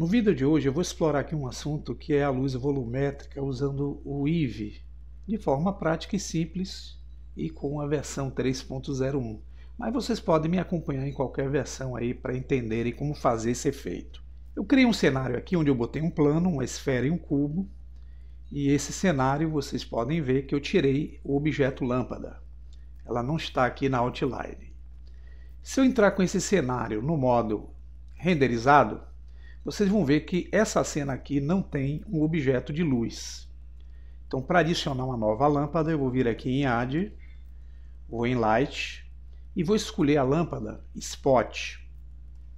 No vídeo de hoje eu vou explorar aqui um assunto que é a luz volumétrica usando o IV, de forma prática e simples e com a versão 3.01. Mas vocês podem me acompanhar em qualquer versão aí para entenderem como fazer esse efeito. Eu criei um cenário aqui onde eu botei um plano, uma esfera e um cubo. E esse cenário vocês podem ver que eu tirei o objeto lâmpada. Ela não está aqui na outline. Se eu entrar com esse cenário no modo renderizado, vocês vão ver que essa cena aqui não tem um objeto de luz. Então, para adicionar uma nova lâmpada, eu vou vir aqui em Add, vou em Light e vou escolher a lâmpada Spot.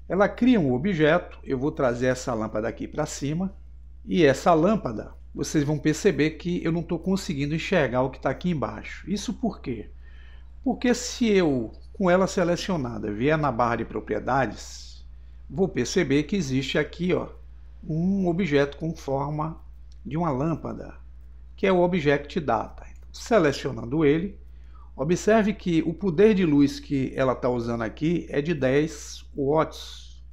Ela cria um objeto, eu vou trazer essa lâmpada aqui para cima e essa lâmpada, vocês vão perceber que eu não estou conseguindo enxergar o que está aqui embaixo. Isso por quê? Porque se eu, com ela selecionada, vier na barra de propriedades, vou perceber que existe aqui ó, um objeto com forma de uma lâmpada, que é o Object Data. Então, selecionando ele, observe que o poder de luz que ela está usando aqui é de 10 watts.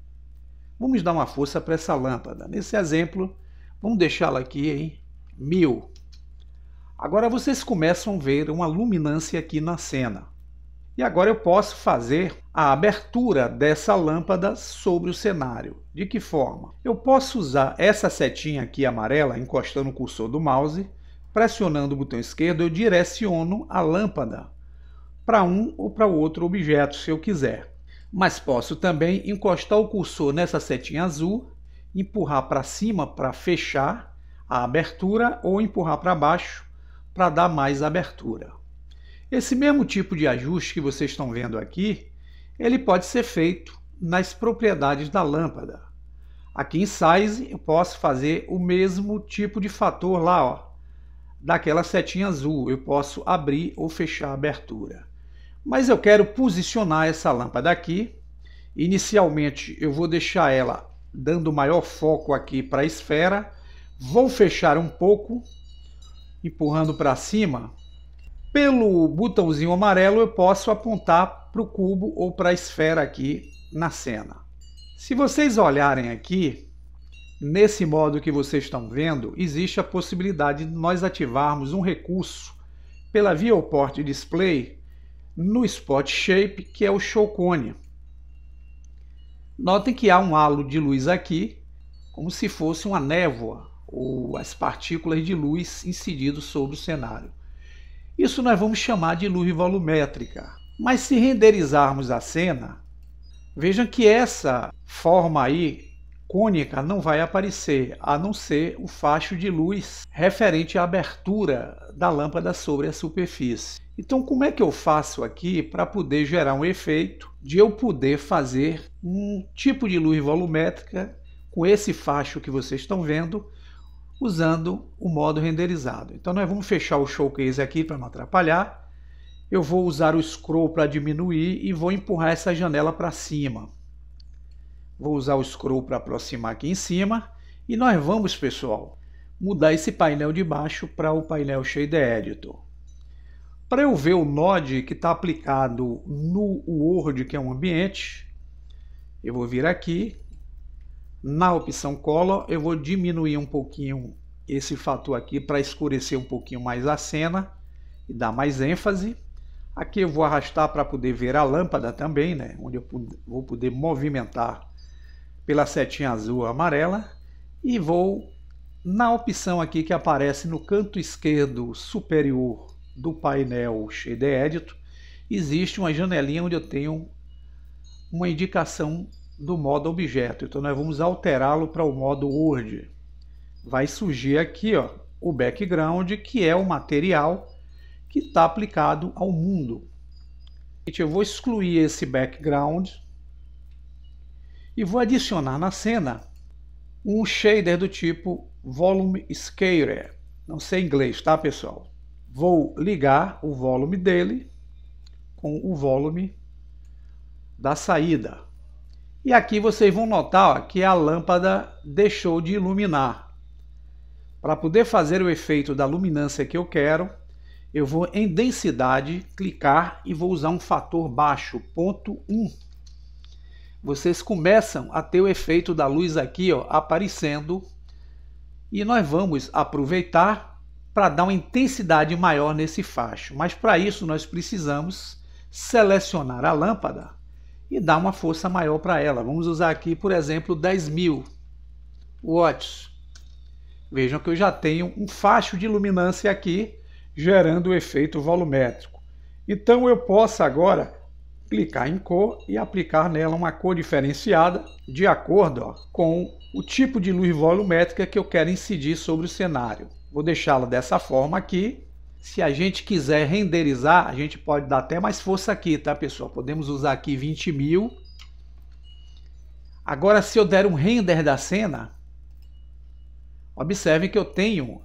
Vamos dar uma força para essa lâmpada. Nesse exemplo, vamos deixá-la aqui em 1000. Agora vocês começam a ver uma luminância aqui na cena. E agora eu posso fazer a abertura dessa lâmpada sobre o cenário. De que forma? Eu posso usar essa setinha aqui amarela, encostando o cursor do mouse, pressionando o botão esquerdo, eu direciono a lâmpada para um ou para outro objeto, se eu quiser. Mas posso também encostar o cursor nessa setinha azul, empurrar para cima para fechar a abertura ou empurrar para baixo para dar mais abertura. Esse mesmo tipo de ajuste que vocês estão vendo aqui, ele pode ser feito nas propriedades da lâmpada. Aqui em Size eu posso fazer o mesmo tipo de fator lá, ó, daquela setinha azul. Eu posso abrir ou fechar a abertura. Mas eu quero posicionar essa lâmpada aqui. Inicialmente eu vou deixar ela dando maior foco aqui para a esfera. Vou fechar um pouco, empurrando para cima pelo botãozinho amarelo eu posso apontar para o cubo ou para a esfera aqui na cena. Se vocês olharem aqui, nesse modo que vocês estão vendo, existe a possibilidade de nós ativarmos um recurso pela Viewport Display no Spot Shape, que é o Showcone. Notem que há um halo de luz aqui, como se fosse uma névoa ou as partículas de luz incidindo sobre o cenário. Isso nós vamos chamar de luz volumétrica. Mas se renderizarmos a cena, vejam que essa forma aí cônica não vai aparecer, a não ser o facho de luz referente à abertura da lâmpada sobre a superfície. Então, como é que eu faço aqui para poder gerar um efeito de eu poder fazer um tipo de luz volumétrica com esse facho que vocês estão vendo usando o modo renderizado. Então nós vamos fechar o showcase aqui para não atrapalhar. Eu vou usar o scroll para diminuir e vou empurrar essa janela para cima. Vou usar o scroll para aproximar aqui em cima. E nós vamos, pessoal, mudar esse painel de baixo para o painel Shader Editor. Para eu ver o Node que está aplicado no Word, que é um ambiente, eu vou vir aqui, na opção Color, eu vou diminuir um pouquinho esse fator aqui para escurecer um pouquinho mais a cena e dar mais ênfase. Aqui eu vou arrastar para poder ver a lâmpada também, né? onde eu vou poder movimentar pela setinha azul amarela. E vou na opção aqui que aparece no canto esquerdo superior do painel Shader Edit, existe uma janelinha onde eu tenho uma indicação do modo objeto. Então nós vamos alterá-lo para o modo Word. Vai surgir aqui ó, o background, que é o material que está aplicado ao mundo. Eu vou excluir esse background e vou adicionar na cena um shader do tipo Volume Scaler. Não sei inglês, tá pessoal? Vou ligar o volume dele com o volume da saída. E aqui vocês vão notar ó, que a lâmpada deixou de iluminar. Para poder fazer o efeito da luminância que eu quero, eu vou em densidade, clicar e vou usar um fator baixo, ponto 1. Vocês começam a ter o efeito da luz aqui ó, aparecendo e nós vamos aproveitar para dar uma intensidade maior nesse facho. Mas para isso nós precisamos selecionar a lâmpada e dá uma força maior para ela. Vamos usar aqui, por exemplo, 10.000 watts. Vejam que eu já tenho um facho de luminância aqui, gerando o efeito volumétrico. Então eu posso agora clicar em cor e aplicar nela uma cor diferenciada de acordo ó, com o tipo de luz volumétrica que eu quero incidir sobre o cenário. Vou deixá-la dessa forma aqui se a gente quiser renderizar, a gente pode dar até mais força aqui, tá, pessoal? Podemos usar aqui 20 mil. Agora, se eu der um render da cena, observe que eu tenho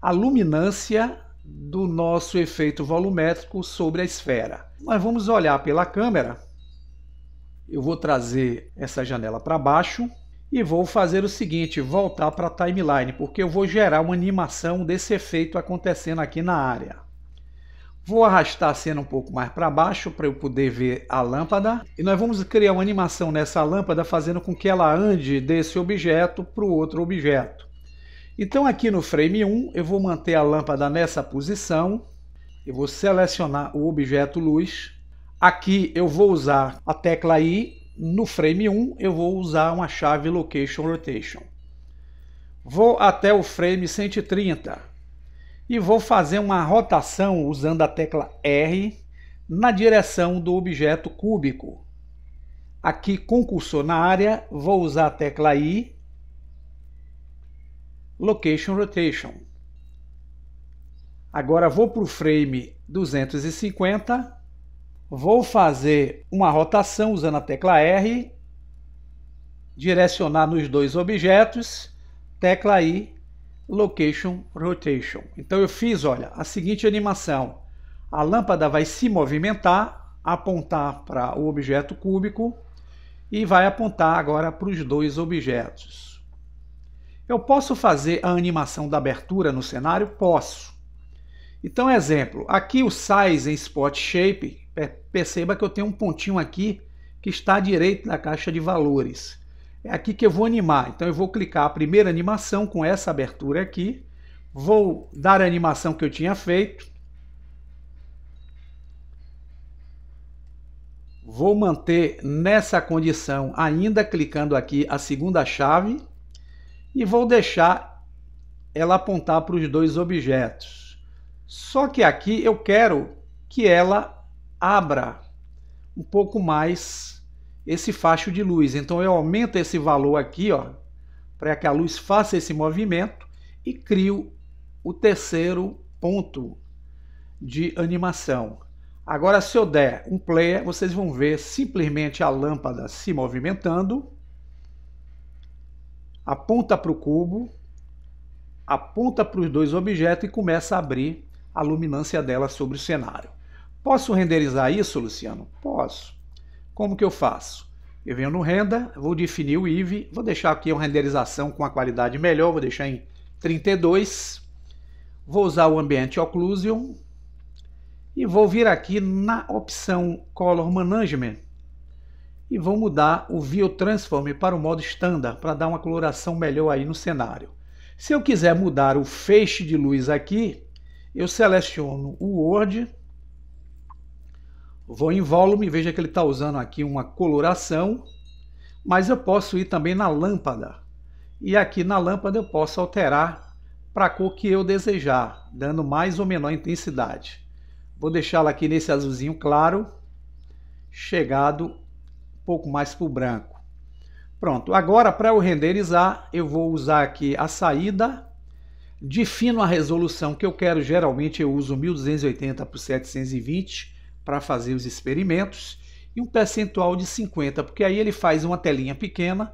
a luminância do nosso efeito volumétrico sobre a esfera. Nós vamos olhar pela câmera. Eu vou trazer essa janela para baixo e vou fazer o seguinte, voltar para a timeline, porque eu vou gerar uma animação desse efeito acontecendo aqui na área. Vou arrastar a cena um pouco mais para baixo para eu poder ver a lâmpada. E nós vamos criar uma animação nessa lâmpada fazendo com que ela ande desse objeto para o outro objeto. Então aqui no frame 1 eu vou manter a lâmpada nessa posição. Eu vou selecionar o objeto luz. Aqui eu vou usar a tecla I no frame 1 eu vou usar uma chave Location Rotation. Vou até o frame 130 e vou fazer uma rotação usando a tecla R na direção do objeto cúbico. Aqui com o cursor na área, vou usar a tecla I, Location Rotation. Agora vou para o frame 250 Vou fazer uma rotação usando a tecla R, direcionar nos dois objetos, tecla I, Location Rotation. Então eu fiz, olha, a seguinte animação. A lâmpada vai se movimentar, apontar para o objeto cúbico e vai apontar agora para os dois objetos. Eu posso fazer a animação da abertura no cenário? Posso. Então, exemplo, aqui o Size em Spot Shape, é, perceba que eu tenho um pontinho aqui que está à direita da caixa de valores. É aqui que eu vou animar. Então eu vou clicar a primeira animação com essa abertura aqui. Vou dar a animação que eu tinha feito. Vou manter nessa condição ainda clicando aqui a segunda chave e vou deixar ela apontar para os dois objetos. Só que aqui eu quero que ela abra um pouco mais esse facho de luz. Então eu aumento esse valor aqui, ó, para que a luz faça esse movimento e crio o terceiro ponto de animação. Agora, se eu der um play, vocês vão ver simplesmente a lâmpada se movimentando, aponta para o cubo, aponta para os dois objetos e começa a abrir a luminância dela sobre o cenário. Posso renderizar isso, Luciano? Posso. Como que eu faço? Eu venho no renda, vou definir o IV, vou deixar aqui uma renderização com a qualidade melhor, vou deixar em 32. Vou usar o ambiente occlusion e vou vir aqui na opção Color Management e vou mudar o View Transform para o modo Standard para dar uma coloração melhor aí no cenário. Se eu quiser mudar o feixe de luz aqui, eu seleciono o Word Vou em volume, veja que ele está usando aqui uma coloração, mas eu posso ir também na lâmpada. E aqui na lâmpada eu posso alterar para a cor que eu desejar, dando mais ou menor intensidade. Vou deixá-la aqui nesse azulzinho claro, chegado um pouco mais para o branco. Pronto, agora para eu renderizar, eu vou usar aqui a saída, defino a resolução que eu quero, geralmente eu uso 1280 por 720 para fazer os experimentos e um percentual de 50, porque aí ele faz uma telinha pequena,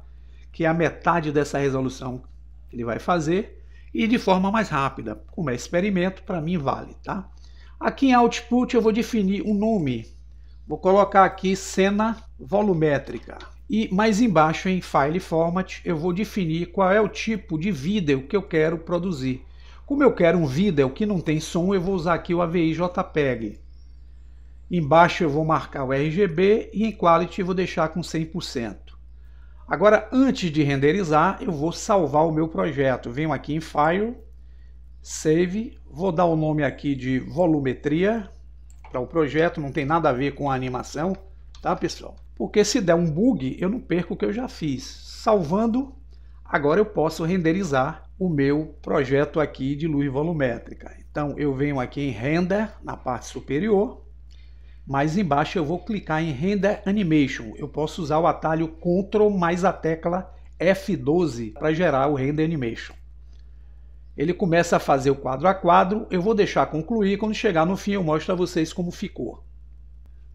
que é a metade dessa resolução que ele vai fazer, e de forma mais rápida. Como é experimento, para mim vale, tá? Aqui em Output eu vou definir um nome, vou colocar aqui cena volumétrica. E mais embaixo em File Format eu vou definir qual é o tipo de vídeo que eu quero produzir. Como eu quero um vídeo que não tem som, eu vou usar aqui o AVI JPEG. Embaixo eu vou marcar o RGB e em Quality eu vou deixar com 100%. Agora, antes de renderizar, eu vou salvar o meu projeto. Venho aqui em File, Save, vou dar o nome aqui de Volumetria para o projeto, não tem nada a ver com a animação, tá pessoal? Porque se der um bug, eu não perco o que eu já fiz. Salvando, agora eu posso renderizar o meu projeto aqui de luz volumétrica. Então eu venho aqui em Render, na parte superior, mais embaixo eu vou clicar em Render Animation. Eu posso usar o atalho Ctrl mais a tecla F12 para gerar o Render Animation. Ele começa a fazer o quadro a quadro, eu vou deixar concluir, quando chegar no fim eu mostro a vocês como ficou.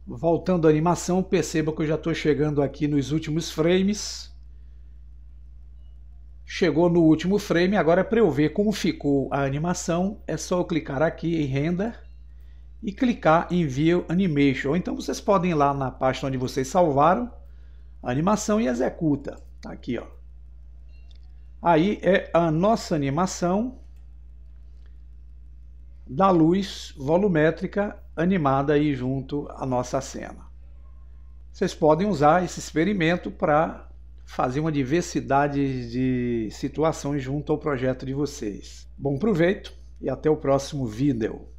Voltando à animação, perceba que eu já estou chegando aqui nos últimos frames. Chegou no último frame, agora para eu ver como ficou a animação, é só eu clicar aqui em Render e clicar em View Animation. Ou então vocês podem ir lá na pasta onde vocês salvaram a animação e executa. Tá aqui, ó. Aí é a nossa animação da luz volumétrica animada aí junto à nossa cena. Vocês podem usar esse experimento para fazer uma diversidade de situações junto ao projeto de vocês. Bom proveito e até o próximo vídeo.